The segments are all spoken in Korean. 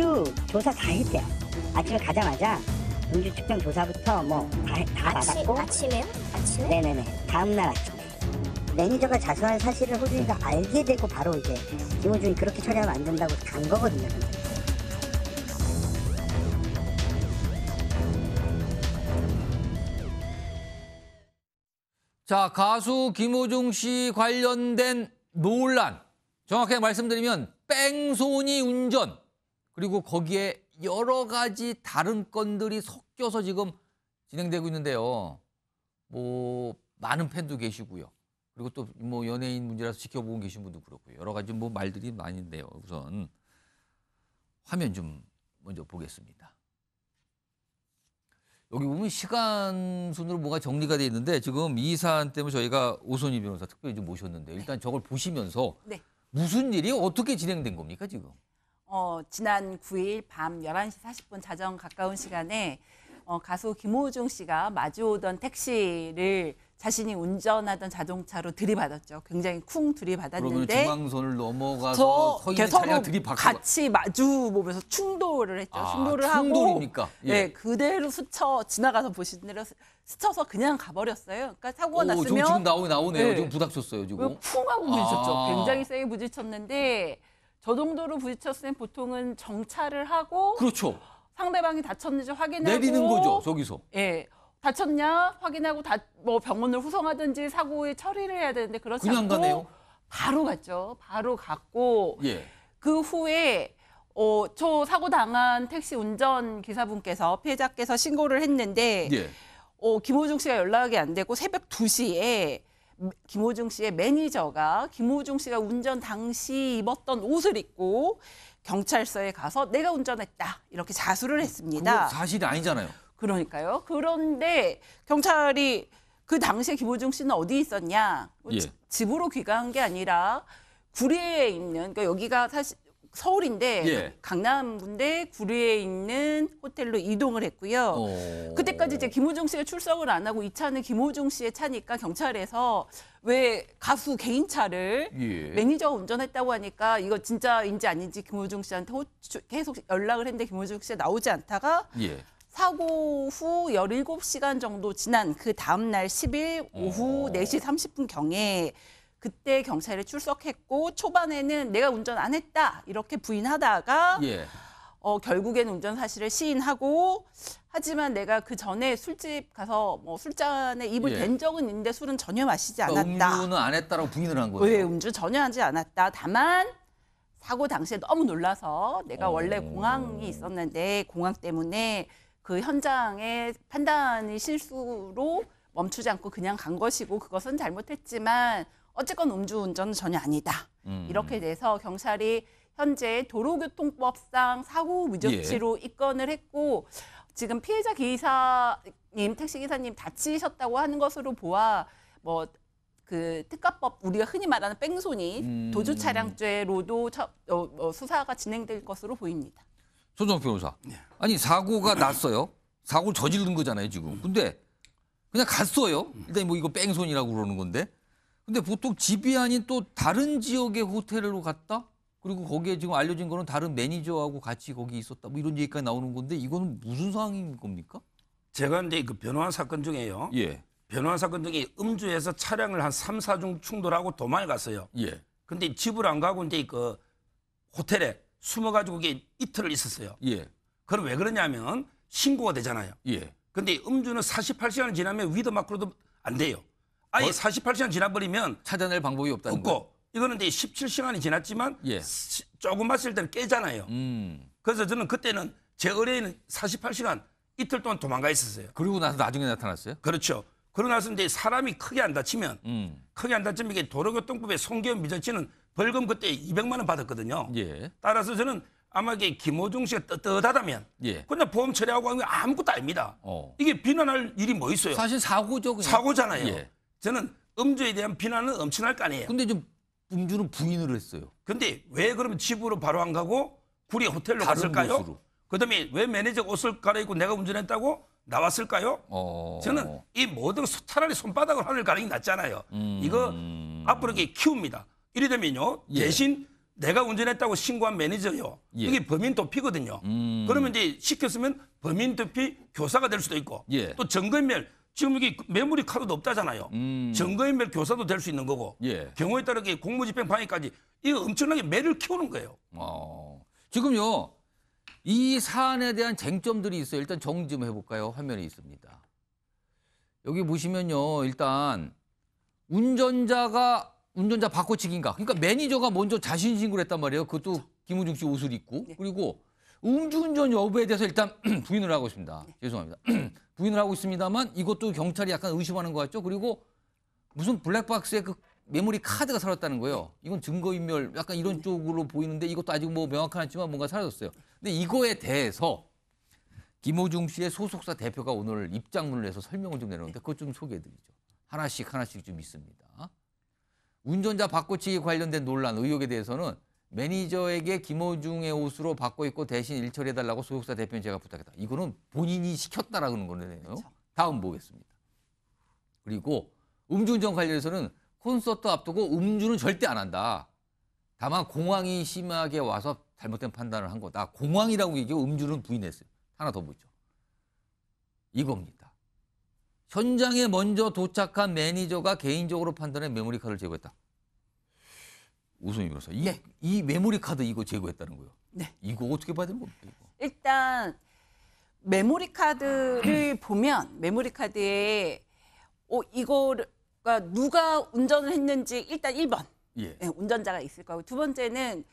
음주 조사 다 했대요. 아침에 가자마자 음주 측정 조사부터 뭐다 다 받았고 아침에요? 아침에? 네네네. 다음날 아침에. 매니저가 자수한 사실을 호주에서 네. 알게 되고 바로 이제 김호준이 그렇게 처리하면 안 된다고 간 거거든요. 근데. 자, 가수 김호중 씨 관련된 논란. 정확하게 말씀드리면 뺑소니 운전. 그리고 거기에 여러 가지 다른 건들이 섞여서 지금 진행되고 있는데요. 뭐 많은 팬도 계시고요. 그리고 또 뭐 연예인 문제라서 지켜보고 계신 분도 그렇고 요 여러 가지 뭐 말들이 많은데요. 우선 화면 좀 먼저 보겠습니다. 여기 보면 시간 순으로 뭐가 정리가 돼 있는데 지금 이 사안 때문에 저희가 오선희 변호사 특별히 좀 모셨는데 일단 저걸 보시면서 네. 무슨 일이 어떻게 진행된 겁니까 지금? 어, 지난 9일 밤 11시 40분 자정 가까운 시간에 어, 가수 김호중 씨가 마주오던 택시를 자신이 운전하던 자동차로 들이받았죠. 굉장히 쿵 들이받았는데 중앙선을 넘어가서 서인 같이 마주 보면서 충돌을 했죠. 아, 충돌을 충돌입니까? 하고 예. 네, 그대로 스쳐 지나가서 보시느라 스쳐서 그냥 가버렸어요. 그러니까 사고가 오, 났으면 지금 나오 나오네요. 네. 지금 부닥쳤어요. 지금 쿵 하고 부딪혔죠. 아. 굉장히 세게 부딪혔는데 저 정도로 부딪혔으면 보통은 정찰을 하고 그렇죠. 상대방이 다쳤는지 확인하고 내리는 거죠. 저기서. 예. 다쳤냐 확인하고 다, 뭐 병원을 후송하든지 사고의 처리를 해야 되는데 그렇지 그냥 않고 가네요. 바로 갔죠. 바로 갔고 예. 그 후에 어, 저 사고 당한 택시 운전 기사분께서 피해자께서 신고를 했는데 예. 어, 김호중 씨가 연락이 안 되고 새벽 2시에 김호중 씨의 매니저가 김호중 씨가 운전 당시 입었던 옷을 입고 경찰서에 가서 내가 운전했다 이렇게 자수를 했습니다. 사실이 아니잖아요. 그러니까요. 그런데 경찰이 그 당시에 김호중 씨는 어디 있었냐? 예. 집으로 귀가한 게 아니라 구리에 있는 그러니까 여기가 사실 서울인데 예. 강남군대 구리에 있는 호텔로 이동을 했고요. 오. 어. 그때까지 이제 김호중 씨가 출석을 안 하고 이 차는 김호중 씨의 차니까 경찰에서 왜 가수 개인 차를 예. 매니저 가 운전했다고 하니까 이거 진짜인지 아닌지 김호중 씨한테 호 계속 연락을 했는데 김호중 씨가 나오지 않다가 예. 사고 후1 7 시간 정도 지난 그 다음 날 10일 오후 오. 4시 30분 경에 그때 경찰에 출석했고 초반에는 내가 운전 안 했다 이렇게 부인하다가 예. 어, 결국엔 운전 사실을 시인하고 하지만 내가 그 전에 술집 가서 뭐 술잔에 입을 예. 댄 적은 있는데 술은 전혀 마시지 그러니까 않았다. 음주는 안 했다라고 부인을 한 거예요. 왜 음주 전혀 하지 않았다. 다만 사고 당시에 너무 놀라서 내가 어. 원래 공항이 있었는데 공항 때문에 그 현장의 판단이 실수로 멈추지 않고 그냥 간 것이고 그것은 잘못했지만 어쨌건 음주운전은 전혀 아니다. 음. 이렇게 돼서 경찰이 현재 도로교통법상 사고 무적지로 예. 입건을 했고 지금 피해자 기사님, 택시기사님 다치셨다고 하는 것으로 보아 뭐 그 특가법 우리가 흔히 말하는 뺑소니 음. 도주 차량죄로도 처, 어, 어, 수사가 진행될 것으로 보입니다. 손정 변호사. 네. 아니 사고가 났어요. 사고 저지른 거잖아요 지금. 음. 근데 그냥 갔어요. 일단 뭐 이거 뺑소니라고 그러는 건데 근데 보통 집이 아닌 또 다른 지역의 호텔로 갔다? 그리고 거기에 지금 알려진 거는 다른 매니저하고 같이 거기 있었다. 뭐 이런 얘기까지 나오는 건데 이거는 무슨 상황인 겁니까? 제가 이제 그 변호한 사건 중에요. 예. 변호한 사건 중에 음주해서 차량을 한 3, 4중 충돌하고 도망을 갔어요. 예. 근데 집을 안 가고 이제 그 호텔에 숨어가지고 이게 이틀을 있었어요. 예. 그럼 왜 그러냐면 신고가 되잖아요. 예. 근데 음주는 48시간 지나면 위도 마크로도 안 돼요. 아니 48시간 지나버리면 찾아낼 방법이 없다는 없고 거예요? 이거는 이제 17시간이 지났지만 예. 시, 조금 마을 때는 깨잖아요. 음. 그래서 저는 그때는 제 의뢰인은 48시간 이틀 동안 도망가 있었어요. 그리고 나서 나중에 나타났어요? 그렇죠. 그러고 나서 이제 사람이 크게 안 다치면 음. 크게 안 다치면 이게 도로교통법에 손기현 미전치는 벌금 그때 200만 원 받았거든요. 예. 따라서 저는 아마 이게 김호중 씨가 떳떳하다면 예. 그냥 보험 처리하고 하는 게 아무것도 아닙니다. 어. 이게 비난할 일이 뭐 있어요? 사실 사고죠. 사고잖아요. 예. 저는 음주에 대한 비난은 엄청날 거 아니에요. 근데 좀 음주는 부인을 했어요. 근데 왜 그러면 집으로 바로 안 가고 구리 호텔로 갔을까요? 곳으로. 그다음에 왜 매니저 옷을 갈아입고 내가 운전했다고 나왔을까요? 어. 저는 이 모든 차라리 손바닥을 하늘 가는 게 낫잖아요. 음. 이거 앞으로 이렇게 키웁니다. 이래 되면요. 예. 대신 내가 운전했다고 신고한 매니저요. 예. 이게 범인 도피거든요. 음. 그러면 이제 시켰으면 범인 도피 교사가 될 수도 있고 예. 또 정검멸 지금 이게 매물이 카드도 없다잖아요. 음. 증거인멸 교사도 될 수 있는 거고 예. 경우에 따라 공무집행 방해까지 이거 엄청나게 매를 키우는 거예요. 어. 지금요 이 사안에 대한 쟁점들이 있어요. 일단 정리 좀 해볼까요? 화면에 있습니다. 여기 보시면요 일단 운전자가 운전자 바꿔치기인가? 그러니까 매니저가 먼저 자신 신고를 했단 말이에요. 그것도 김우중 씨 옷을 입고 네. 그리고 음주운전 여부에 대해서 일단 부인을 하고 있습니다. 죄송합니다. 부인을 하고 있습니다만 이것도 경찰이 약간 의심하는 것 같죠. 그리고 무슨 블랙박스에 그 메모리 카드가 사라졌다는 거예요. 이건 증거인멸 약간 이런 네. 쪽으로 보이는데 이것도 아직 뭐 명확하지 않지만 뭔가 사라졌어요. 근데 이거에 대해서 김호중 씨의 소속사 대표가 오늘 입장문을 내서 설명을 좀 내놓는데 그것 좀 소개해드리죠. 하나씩 하나씩 좀 있습니다. 운전자 바꿔치기 관련된 논란 의혹에 대해서는 매니저에게 김호중의 옷으로 받고 있고 대신 일 처리해달라고 소속사 대표님 제가 부탁했다. 이거는 본인이 시켰다라는 거네요. 그렇 다음 보겠습니다. 그리고 음주운전 관련해서는 콘서트 앞두고 음주는 절대 안 한다. 다만 공황이 심하게 와서 잘못된 판단을 한 거다. 공황이라고 얘기하고 음주는 부인했어요. 하나 더 보죠. 이겁니다. 현장에 먼저 도착한 매니저가 개인적으로 판단해 메모리 카드를 제거했다. 우승이 변호사. 이, 네. 예, 이 메모리 카드 이거 제거했다는 거요. 네. 이거 어떻게 봐야 되는 겁니까? 이거? 일단 메모리 카드를 보면 메모리 카드에 어, 이거가 누가 운전을 했는지 일단 1번 예. 네, 운전자가 있을 거고 두 번째는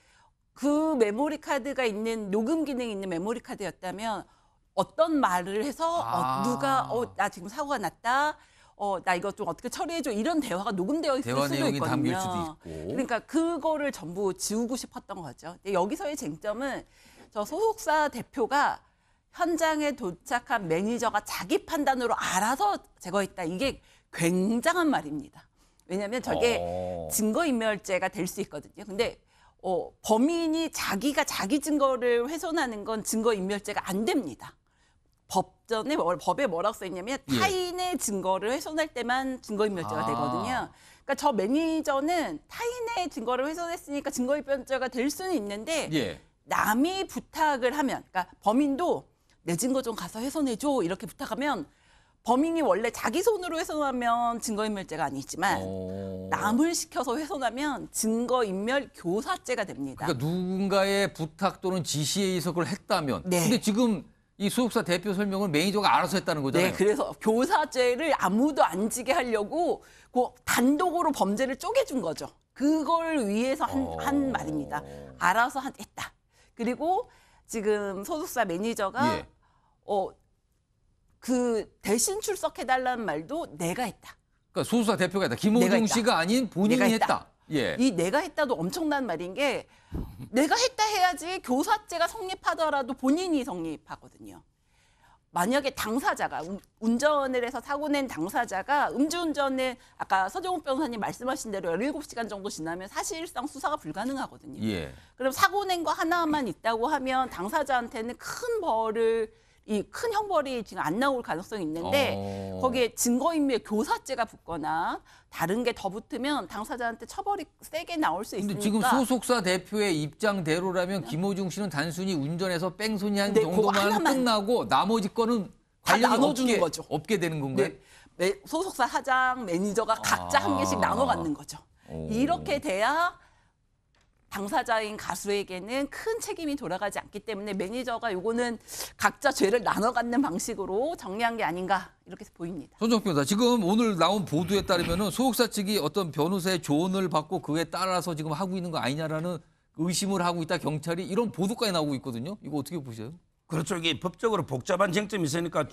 그 메모리 카드가 있는 녹음 기능이 있는 메모리 카드였다면 어떤 말을 해서 어, 아. 어, 누가 어, 나 지금 사고가 났다 어, 나 이거 좀 어떻게 처리해줘 이런 대화가 녹음되어 있을 대화 수도 내용이 있거든요. 담길 수도 있고. 그러니까 그거를 전부 지우고 싶었던 거죠. 근데 여기서의 쟁점은 저 소속사 대표가 현장에 도착한 매니저가 자기 판단으로 알아서 제거했다. 이게 굉장한 말입니다. 왜냐하면 저게 어. 증거인멸죄가 될 수 있거든요. 근데 어, 범인이 자기가 자기 증거를 훼손하는 건 증거인멸죄가 안 됩니다. 법전에 뭐 법에 뭐라고 써 있냐면 예. 타인의 증거를 훼손할 때만 증거인멸죄가 아. 되거든요. 그러니까 저 매니저는 타인의 증거를 훼손했으니까 증거인멸죄가 될 수는 있는데 예. 남이 부탁을 하면 그러니까 범인도 내 증거 좀 가서 훼손해 줘 이렇게 부탁하면 범인이 원래 자기 손으로 훼손하면 증거인멸죄가 아니지만 오. 어. 남을 시켜서 훼손하면 증거인멸 교사죄가 됩니다. 그러니까 누군가의 부탁 또는 지시에 의해서 그걸 했다면 네. 근데 지금 이 수업사 대표 설명을 매니저가 알아서 했다는 네, 거잖아요. 네, 그래서 교사제를 아무도 안 지게 하려고 그 단독으로 범죄를 쪼개준 거죠. 그걸 위해서 한, 어... 한 말입니다. 알아서 했다. 그리고 지금 소속사 매니저가 예. 어, 그 대신 출석해달라는 말도 내가 했다. 그러니까 소속사 대표가 했다. 김호중 씨가 아닌 본인이 했다. 했다. 예. 이 내가 했다도 엄청난 말인 게 내가 했다 해야지 교사죄가 성립하더라도 본인이 성립하거든요. 만약에 당사자가 운전을 해서 사고 낸 당사자가 음주운전을 아까 서정욱 변호사님 말씀하신 대로 17시간 정도 지나면 사실상 수사가 불가능하거든요. 예. 그럼 사고 낸 거 하나만 있다고 하면 당사자한테는 큰 벌을 이큰 형벌이 지금 안 나올 가능성이 있는데 어. 거기에 증거인멸 교사죄가 붙거나 다른 게 더 붙으면 당사자한테 처벌이 세게 나올 수 있으니까. 근데 지금 소속사 대표의 입장대로라면 네. 김호중 씨는 단순히 운전해서 뺑소니 한 네, 그 정도만 나 끝나고 나머지 거는 관련이 나눠주는 없게, 거죠. 없게 되는 건가요? 네, 소속사 사장, 매니저가 각자 아. 한 개씩 아. 나눠 갖는 거죠. 오. 이렇게 돼야 당사자인 가수에게는 큰 책임이 돌아가지 않기 때문에 매니저가 요거는 각자 죄를 나눠 갖는 방식으로 정리한 게 아닌가 이렇게 보입니다. 손정 변호사 지금 오늘 나온 보도에 따르면 소속사 측이 어떤 변호사의 조언을 받고 그에 따라서 지금 하고 있는 거 아니냐라는 의심을 하고 있다 경찰이 이런 보도까지 나오고 있거든요. 이거 어떻게 보세요? 그렇죠. 이게 법적으로 복잡한 쟁점이 있으니까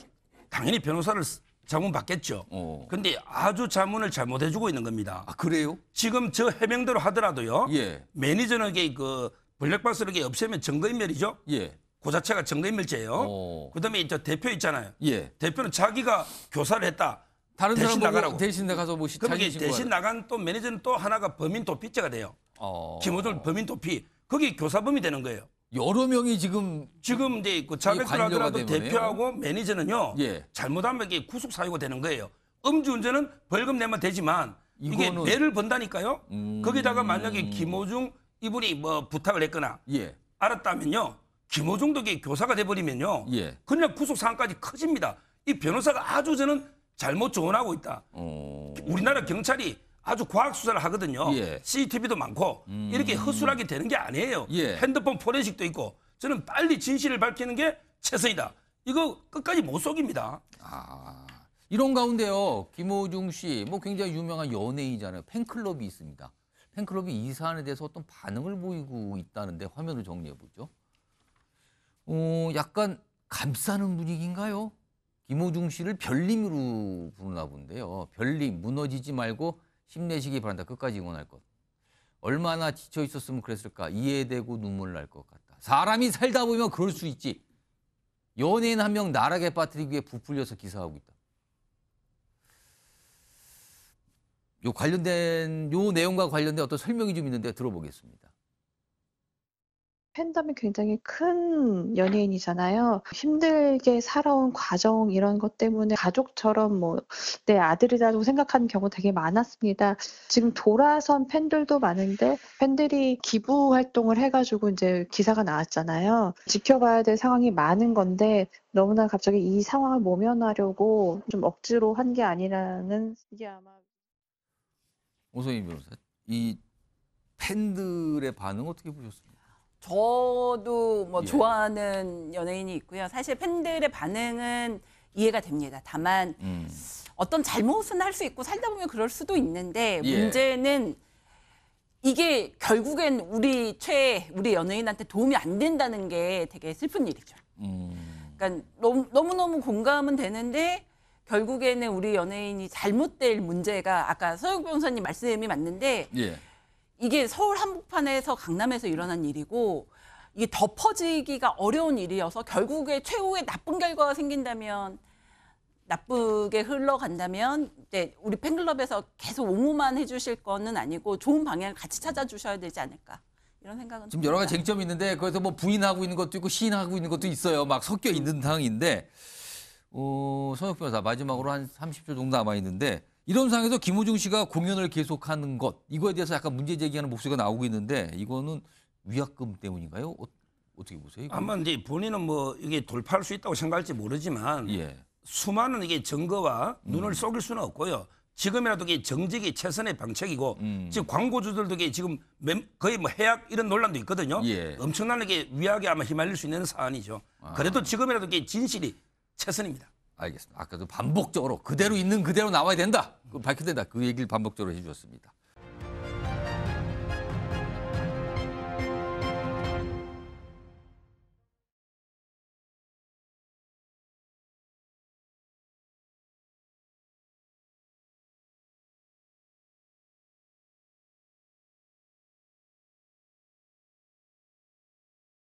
당연히 변호사를 자문 받겠죠. 어. 근데 아주 자문을 잘못해 주고 있는 겁니다. 아, 그래요? 지금 저 해명대로 하더라도요. 예. 매니저에게 그 블랙박스를 없애면 증거인멸이죠. 예. 그 자체가 증거인멸죄예요. 어. 그다음에 저 대표 있잖아요. 예. 대표는 자기가 교사를 했다. 다른 대신 사람 나가라고 대신 나가서 뭐 그럼 이게 대신 나간 또 매니저는 또 하나가 범인 도피죄가 돼요. 어. 김호준 범인 도피. 그게 교사범이 되는 거예요. 여러 명이 지금 지금 돼 있고 자백을 하더라도 대표하고 매니저는요. 예. 잘못하면 이게 구속 사유가 되는 거예요. 음주운전은 벌금 내면 되지만 이게 이거 뇌를 번다니까요. 음. 거기다가 만약에 김호중 이분이 뭐 부탁을 했거나 예. 알았다면요. 김호중도 이 교사가 돼버리면요. 예. 그냥 구속 사항까지 커집니다. 이 변호사가 아주 저는 잘못 조언하고 있다. 어. 우리나라 경찰이 아주 과학 수사를 하거든요. 예. CCTV도 많고 음. 이렇게 허술하게 되는 게 아니에요. 예. 핸드폰 포렌식도 있고 저는 빨리 진실을 밝히는 게 최선이다. 이거 끝까지 못 속입니다. 아, 이런 가운데요. 김호중 씨, 뭐 굉장히 유명한 연예인이잖아요. 팬클럽이 있습니다. 팬클럽이 이 사안에 대해서 어떤 반응을 보이고 있다는데 화면을 정리해 보죠. 어, 약간 감싸는 분위기인가요? 김호중 씨를 별님으로 부르나 본데요. 별님, 무너지지 말고 힘내시기 바란다. 끝까지 응원할 것. 얼마나 지쳐 있었으면 그랬을까. 이해되고 눈물 날 것 같다. 사람이 살다 보면 그럴 수 있지. 연예인 한 명 나락에 빠뜨리기 위해 부풀려서 기사하고 있다. 요 관련된 요 내용과 관련된 어떤 설명이 좀 있는데 들어보겠습니다. 팬덤이 굉장히 큰 연예인이잖아요. 힘들게 살아온 과정 이런 것 때문에 가족처럼 뭐내 아들이라고 생각하는 경우 되게 많았습니다. 지금 돌아선 팬들도 많은데 팬들이 기부 활동을 해가지고 이제 기사가 나왔잖아요. 지켜봐야 될 상황이 많은 건데 너무나 갑자기 이 상황을 모면하려고 좀 억지로 한 게 아니라는 이게 아마 오소희 변호사 이 팬들의 반응 어떻게 보셨습니까? 저도 뭐 예. 좋아하는 연예인이 있고요. 사실 팬들의 반응은 이해가 됩니다. 다만 음. 어떤 잘못은 할 수 있고 살다 보면 그럴 수도 있는데 예. 문제는 이게 결국엔 우리 최 우리 연예인한테 도움이 안 된다는 게 되게 슬픈 일이죠. 음. 그러니까 너무 너무 공감은 되는데 결국에는 우리 연예인이 잘못될 문제가 아까 서영 변호사님 말씀이 맞는데. 예. 이게 서울 한복판에서 강남에서 일어난 일이고 이게 덮어지기가 어려운 일이어서 결국에 최후의 나쁜 결과가 생긴다면 나쁘게 흘러간다면 이제 우리 팬클럽에서 계속 옹호만 해주실 거는 아니고 좋은 방향을 같이 찾아주셔야 되지 않을까 이런 생각은 지금 여러 가지 쟁점이 있는데 거기서뭐 부인하고 있는 것도 있고 시인하고 있는 것도 있어요 막 섞여 있는 음. 상황인데 어, 손혁 변호사 마지막으로 한 30초 정도 남아 있는데 이런 상황에서 김호중 씨가 공연을 계속하는 것 이거에 대해서 약간 문제 제기하는 목소리가 나오고 있는데 이거는 위약금 때문인가요? 어, 떻게 보세요? 이거? 아마 이제 본인은 뭐 이게 돌파할 수 있다고 생각할지 모르지만 예. 수많은 이게 증거와 눈을 속일 음. 수는 없고요. 지금이라도 이게 정직이 최선의 방책이고 음. 지금 광고주들도 이게 지금 거의 뭐 해약 이런 논란도 있거든요. 예. 엄청난 이게 위약에 아마 휘말릴 수 있는 사안이죠. 아. 그래도 지금이라도 이게 진실이 최선입니다. 알겠습니다. 아까도 반복적으로 그대로 있는 그대로 나와야 된다. 그 밝혀야 된다. 그 얘기를 반복적으로 해주셨습니다.